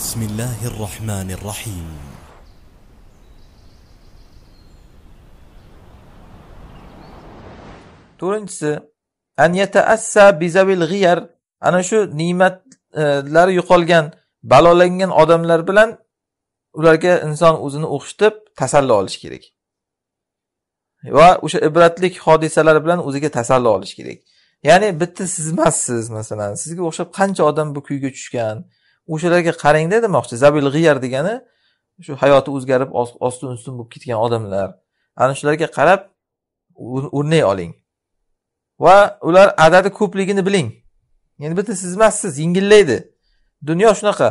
بسم الله الرحمن الرحيم to'rtinchisi an yataassa bizavil g'iyar ana shu ne'matlari yo'qolgan balolangan odamlar bilan ularga inson o'zini o'xshitib tasalli olish kerak va o'sha ibratlik hodisalar bilan o'ziga tasalli olish kerak ya'ni bitta siz emassiz masalan sizga o'xshab qancha odam bu kuyga tushgan o'shalarga qarangda demoqchi zabil g'iyar degani shu hayoti o'zgarib ostin ustun bo'lib ketgan odamlar ana shularga qarab o'rnak oling va ular adadi ko'pligini biling endi bitta siz emassiz yengillaydi dunyo shunaqa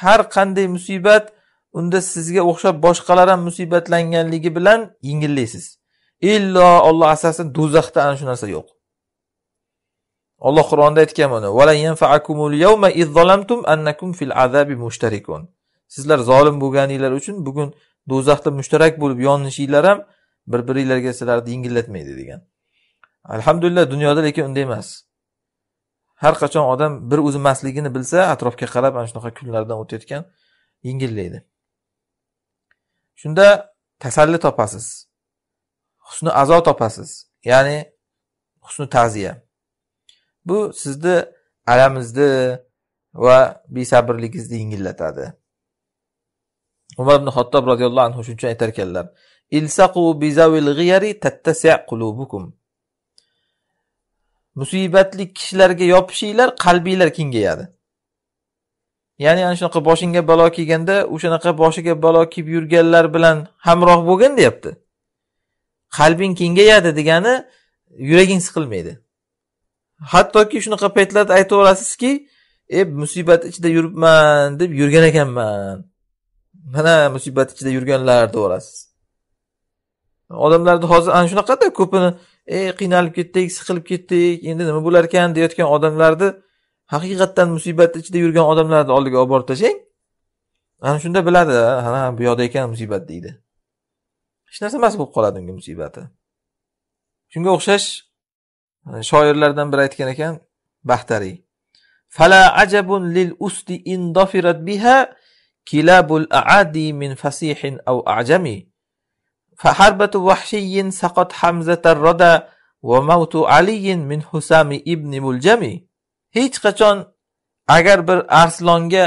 har qanday musibat unda sizga o'xshab boshqalar ham musibatlanganligi bilan yengillaysiz illo olloh asrasin do'zaxda ana shu narsa yo'q olloh Qur'onda aytgan buni. Sizlar zolim bo'lganinglar uchun bugun do'zaxda mushtarak bo'lib yonishinglar ham bir-biringlarga sizlarni yengillatmaydi degan. Alhamdulillah dunyoda lekin unday emas. Har qachon odam bir o'zi emasligini bilsa, atrofga qarab ana shunaqa kunlardan o'tayotgan yengillaydi. Shunda tasalli topasiz. Husni azo topasiz. Ya'ni husni ta'ziya. Bu sizni alamingizni va besabrligingizni yengillatadi. Umar ibn Xattob radhiyallohu anhu shuncha aytar ekanlar: bizawil g'iyari tattasi' qulubukum." Musibatli kishilarga yopishinglar, qalbinglar kengayadi. Ya'ni ana shunaqa boshingga balo kelganda, o'shanaqa boshiga balo kelib yurganlar bilan hamroh bo'lgin, deyapti. Qalbing kengayadi degani yuraging siqilmaydi. hattoki shunaqa paytlarda aytaverasizki e musibat ichida yuribman deb yurgan ekanman mana musibat ichida yurganlar deyverasiz odamlarni hozir ana shunaqada ko'pini e qiynalib ketdik siqilib ketdik endi nima bo'larkan deyotgan odamlarni haqiqatdan musibat ichida yurgan odamlarni oldiga olib borib tashlang ana shunda biladi ha bu yoqda ekan musibat deydi hech narsa emas bo'lib qoladi unga musibati shunga o'xshash shoirlardan biri aytgan ekan baxtari fala ajabun lil usti indofirat biha kilabul aadi min fasihin aw ajami fa wahshiyin saqat سقط rada الردى mautu علي min husami ibn muljami hech qachon agar bir arslonga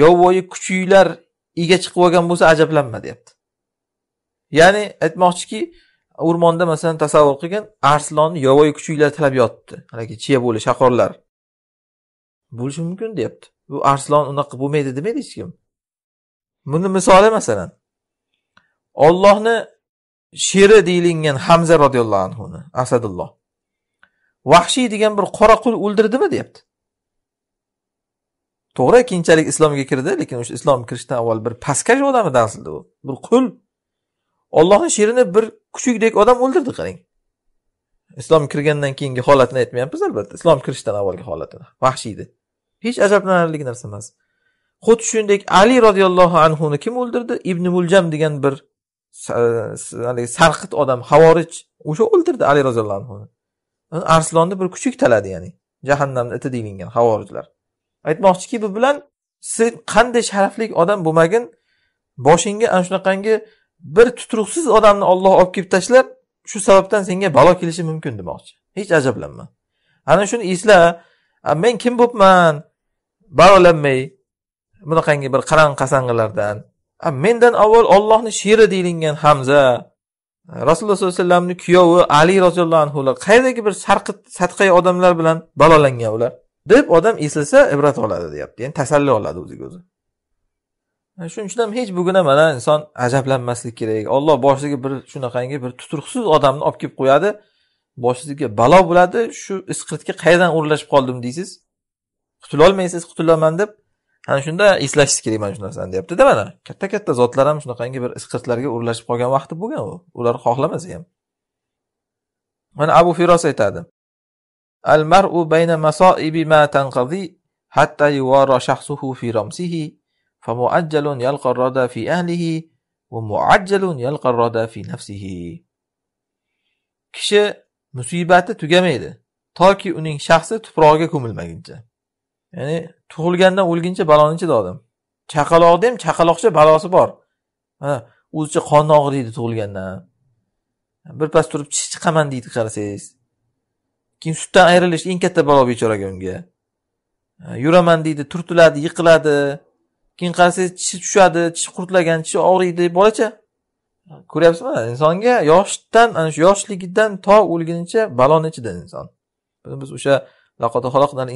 yovvoyi kuchuklar ega chiqib olgan bo'lsa ajablanma deyapti ya'ni aytmoqchiki o'rmonda masalan tasavvur qilgin arslonni yovvoyi kuchuklar tilab yotibdi haligi chiya bo'li shaqorlar bo'lishi mumkin deyapti bu arslon unaqa bo'lmaydi demaydi hech kim buni misoli e, masalan ollohni sheri deyilingan hamza roziyallohu anhuni asadulloh vahshiy degan bir qora qul o'ldirdimi deyapti to'g'ri keyinchalik islomga kirdi lekin o'sha islom kirishdan avval bir pastkash odam edi aslida u bir qul ollohni she'rini bir kuchukdek odam o'ldirdi qarang islom kirgandan keyingi holatini aytmayapmiz albatta islom kirishdan avvalgi holatini vahshiydi hech ajablanarli narsa emas xuddi shuningdek ali roziyallohu anhuni kim o'ldirdi ibn muljam degan bir haligi sarqit odam havorij o'sha o'ldirdi ali roziyallohu anhuni arslonni bir kuchuk taladi ya'ni jahannamni iti deyilgan havorijlar aytmoqchiki bu bilan sen qanday sharafli odam bo'lmagin boshingga ana shunaqangi bir tutruqsiz odamni olloh olib kelib tashlab shu sababdan senga balo kelishi mumkin demoqchi hech ajablanma ana shuni esla men kim bo'pman barolanmay bunaqangi bir qarang qasang'ilardan mendan avval ollohni sheri deyilgan hamza rasululloh sollallohu alayhi vasallamni kuyovi ali roziyallohu anhular qaydagi bir sarqit sadqay odamlar bilan balolangan ular deb odam eslasa ibrat oladi deyapti ya'ni tasalli oladi o'ziga o'zi shuning uchun ham hech ham ana inson ajablanmaslik kerak olloh boshiga bir shunaqangi bir tutruqsiz odamni olib kelib qo'yadi boshingizga balo bo'ladi shu isqirtga qayerdan o'rlashib qoldim deysiz qutulolmaysiz qutulaman deb ana shunda eslashingiz kerak mana shu narsani deyaptida mana katta katta zotlar ham shunaqangi bir isqirtlarga o'rlashib qolgan vaqti bo'lgan u ular xohlamasa ham mana abu firos aytadi al maru bayna masoibi ma tanqazi hatta yuvaro shaxsuhu fi ramsihi فمؤجل يلقى الردى في أهله ومعجل يلقى الردى في نفسه kishi musibati tugamaydi toki uning shaxsi tuprog'iga ko'milmaguncha ya'ni tug'ilgandan o'lguncha baloni ichida odam chaqaloqni ham chaqaloqcha balosi bor mana o'zicha qoni og'riydi tug'ilgandan birpas turib tish chiqaman deydi qarasangiz keyin sutdan ayrilish eng katta balo bechoraga unga yuraman deydi turtiladi yiqiladi keyin qarasangiz tishi tushadi tishi qurtlagan tishi og'riydi bolacha ko'ryapsizmi insonga yoshdan ana shu yoshligidan to o'lgunicha baloni ichida inson buni biz o'sha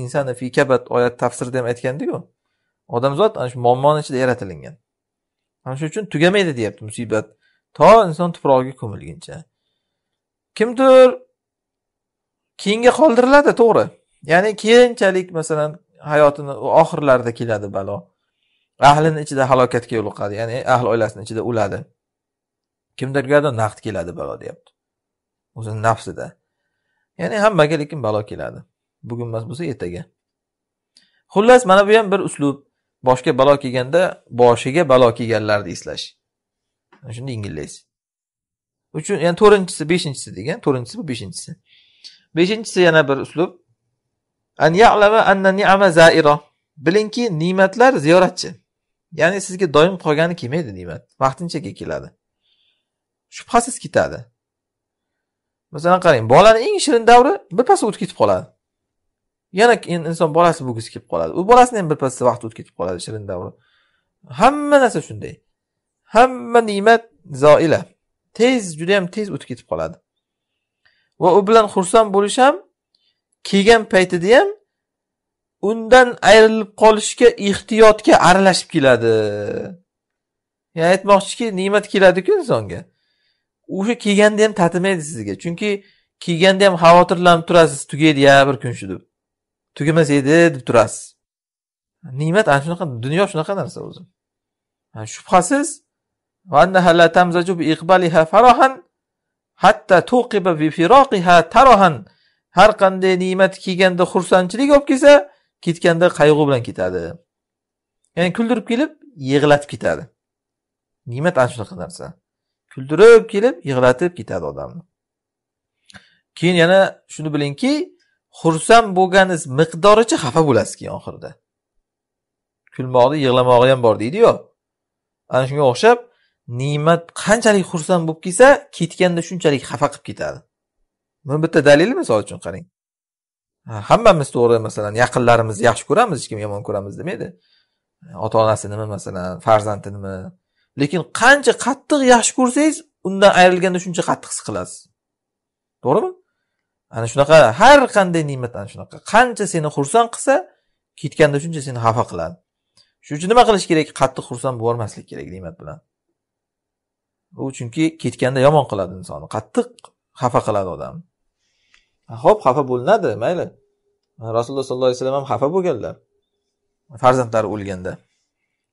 insana fi kabat oyat tafsirida ham aytgandiku odamzod ana shu muammoni ichida yaratilingan ana shu uchun tugamaydi deyapti musibat to inson tuprog'iga ko'milguncha kimdir keyinga qoldiriladi to'g'ri ya'ni keyinchalik masalan hayotini oxirlarida keladi balo ahlini ichida halokatga yo'liqadi ya'ni ahli oilasini ichida o'ladi kimdirgadir naqd keladi balo deyapti o'zini nafsida ya'ni hammaga lekin balo keladi bugun emas bo'lsa ertaga xullas mana bu ham bir uslub boshga balo kelganda boshiga balo kelganlarni eslash shunda yengillaysiz uchun ya'ni to'rtinchisi beshinchisi degan to'rtinchisi bu beshinchisi beshinchisi yana bir uslub an ya'lama anna ni'ama zaira bilingki ne'matlar ziyoratchi ya'ni sizga doim qolgani kelmaydi deyman vaqtinchaga keladi shubhasiz ketadi masalan qarang bolani eng shirin davri birpas o'tib ketib qoladi yana inson bolasi bo'lgisi kelib qoladi u bolasini ham birpasda vaqt o'tib ketib qoladi shirin davri hamma narsa shunday hamma ne'mat zoila tez judayam tez o'tib ketib qoladi va u bilan xursand bo'lish ham kelgan paytida ham undan ayrilib qolishga ehtiyotga aralashib keladi ya'ni aytmoqchiki ne'mat keladiku insonga o'sha kelganda ham tatimaydi sizga chunki kelganda ham xavotirlanib turasiz tugaydi ya bir kun shu deb tugamas edi deb turasiz ne'mat ana shunaqa dunyo shunaqa narsa o'zi shubhasiz hatta tuqiba tarohan har qanday ne'mat kelganda xursandchilik olib kelsa ketganda qayg'u bilan ketadi ya'ni kuldirib kelib yig'latib ketadi ne'mat ana shunaqa narsa kuldirib kelib yig'latib ketadi odamni keyin yana shuni bilingki xursand bo'lganingiz miqdoricha xafa bo'lasiz keyin oxirida kulmoqni yig'lamog'i ham bor deydiyu ana shunga o'xshab ne'mat qanchalik xursand bo'lib kelsa ketganda shunchalik xafa qilib ketadi buni bitta dalili misol uchun qarang hammamiz to'g'ri masalan yaqinlarimizni yaxshi ko'ramiz hech kim yomon ko'ramiz demaydi ota onasinimi masalan farzandinimi lekin qancha qattiq yaxshi ko'rsangiz undan ayrilganda shuncha qattiq his qilasiz to'g'rimi ana shunaqa har qanday ne'mat ana shunaqa qancha seni xursand qilsa ketganda shuncha seni xafa qiladi shuning uchun nima qilish kerak qattiq xursand bo'lmaslik kerak ne'mat bilan u chunki ketganda yomon qiladi insonni qattiq xafa qiladi odamni ho'p xafa bo'linadi mayli rasululloh sollallohu alayhi vasallam ham xafa bo'lganlar farzandlari o'lganda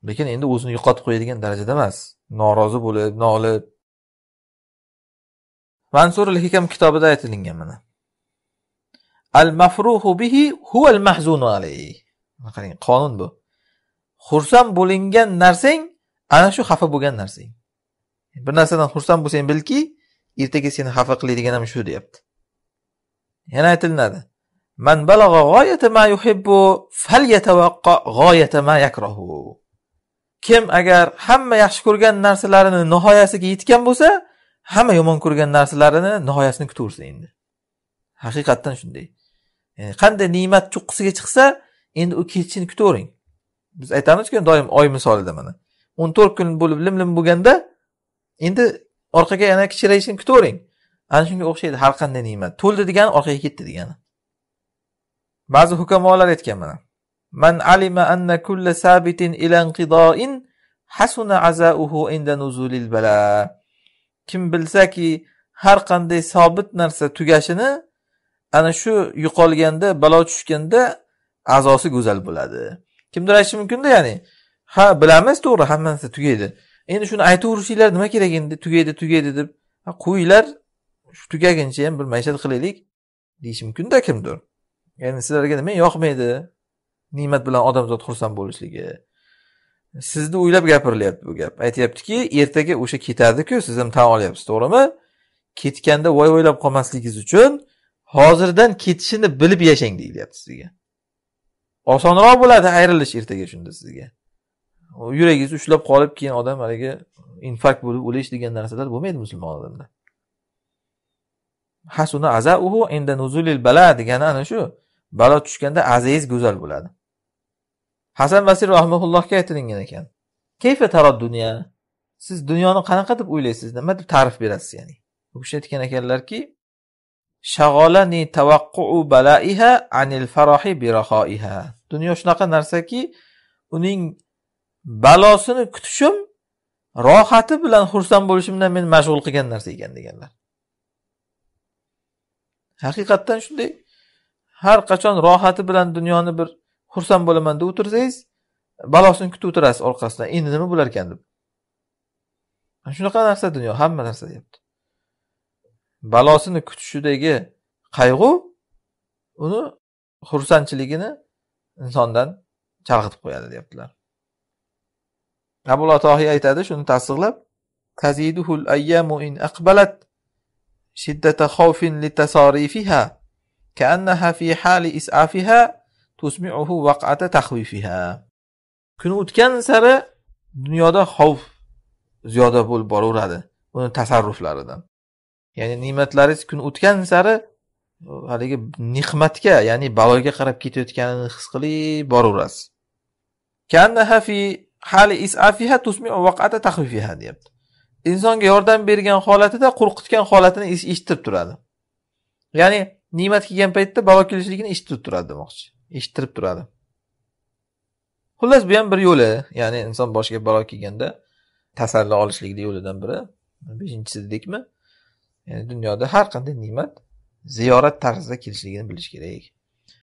lekin endi o'zini yo'qotib qo'yadigan darajada emas norozi bo'lib nolib mansur al hikam kitobida aytilingan mana al mafruhu bihi al mahzunu alayhi qarang qonun bu xursand bo'lingan narsang ana shu xafa bo'lgan narsang bir narsadan xursand bo'lsang bilki ertaga seni xafa qiladigan ham shu deyapti yana aytilinadi من بلغ غاية ما يحب فليتوقع غاية ما يكره kim agar hamma yaxshi ko'rgan narsalarini nihoyasiga yetgan bo'lsa hamma yomon ko'rgan narsalarini nihoyasini kutaversin endi haqiqatdan shunday ya'ni qanday ne'mat cho'qqisiga chiqsa endi u ketishini kutavering biz aytamizku doim oy misolida mana o'n to'rt kun bo'lib lim lim bo'lganda endi orqaga yana kichrayishini kutavering ana shunga o'xshaydi har qanday ne'mat to'ldi degani orqaga ketdi degani Ba'zi hukamolar mana Man alima anna kulla sabitin ila inqidoin hasuna azauhu inda nuzulil bala. Kim bilsaki har qanday sobit narsa tugashini ana shu yo'qolganda balo tushganda a'zosi go'zal bo'ladi. Kimdir aytishi mumkinda ya'ni ha bilamiz to'g'ri hamma narsa tugaydi. Endi shuni aytaverishinglar nima kerak endi tugaydi tugaydi deb qo'yinglar shu tugaguncha ham bir maishat qilaylik deyishi mumkinda kimdir ya'ni sizlarga nima yoqmaydi ne'mat bilan odamzod xursand bo'lishligi sizni o'ylab gapirilyapti bu gap aytyaptiki ertaga o'sha ketadiku siz ham tan olyapsiz to'g'rimi ketganda voy o'ylab qolmasligingiz uchun hozirdan ketishini bilib yashang deyilyapti sizga osonroq bo'ladi ayrilish ertaga shunda sizga yuragingiz ushlab qolib keyin odam haligi infarkt bo'lib o'lish degan narsalar bo'lmaydi musulmon odamda hasuna azauhu inda nuzulil bala degani ana shu balo tushganda aziz go'zal bo'ladi hasan basir rahmaullohga aytilingan ekan kayfa tarod dunyo siz dunyoni qanaqa deb o'ylaysiz nima deb ta'rif berasiz ya'ni u kishi aytgan ekanlarki balaiha anil dunyo shunaqa narsaki uning balosini kutishim rohati bilan xursand bo'lishimdan meni mashg'ul qilgan narsa ekan deganlar haqiqatdan shunday har qachon rohati bilan dunyoni bir xursand bo'laman deb o'tirsangiz balosini kutib o'tirasiz orqasidan endi nima bo'larkan deb shunaqa narsa dunyo hamma narsa deyapti balosini kutishidagi qayg'u uni xursandchiligini insondan chalg'itib qo'yadi deyaptilar abu atohiy aytadi shuni tasdiqlab taziduhul ayyamu in aqbalat shiddata xavfin litasorifiha كأنها في حال إسعافها تسمعه وقعة تخويفها kun o'tgan sari dunyoda xavf ziyoda bo'lib boraveradi uni tasarruflaridan ya'ni ne'matlaringiz kun o'tgan sari haligi nehmatga ya'ni baloga qarab ketayotganini his qilib boraverasizdeyapti deyapti insonga yordam bergan holatida qo'rqitgan holatini eshittirib turadi ya'ni ne'mat kelgan paytda balo kelishligini eshitib turadi demoqchi eshittirib turadi xullas bu ham bir yo'li ya'ni inson boshiga balo kelganda tasalli olishlikni yo'lidan biri beshinchisi dedikmi ya'ni dunyoda har qanday ne'mat ziyorat tarzida kelishligini bilish kerak